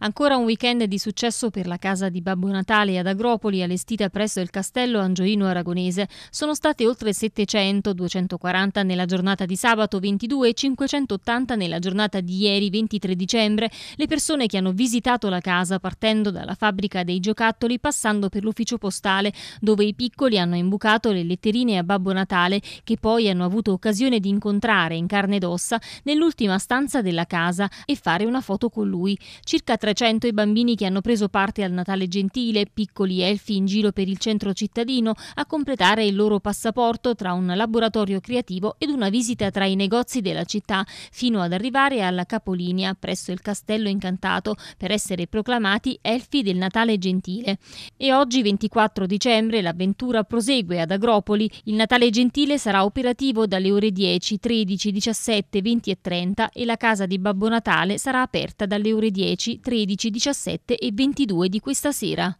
Ancora un weekend di successo per la casa di Babbo Natale ad Agropoli, allestita presso il castello angioino-aragonese. Sono state oltre 700, 240 nella giornata di sabato 22 e 580 nella giornata di ieri 23 dicembre, le persone che hanno visitato la casa partendo dalla fabbrica dei giocattoli passando per l'ufficio postale, dove i piccoli hanno imbucato le letterine a Babbo Natale che poi hanno avuto occasione di incontrare in carne ed ossa nell'ultima stanza della casa e fare una foto con lui. Circa 30 300 i bambini che hanno preso parte al Natale Gentile, piccoli elfi in giro per il centro cittadino, a completare il loro passaporto tra un laboratorio creativo ed una visita tra i negozi della città, fino ad arrivare alla capolinea, presso il Castello Incantato, per essere proclamati elfi del Natale Gentile. E oggi, 24 dicembre, l'avventura prosegue ad Agropoli. Il Natale Gentile sarà operativo dalle ore 10, 13, 17, 20 e 30 e la casa di Babbo Natale sarà aperta dalle ore 10, 13 13, 17 e 22 di questa sera.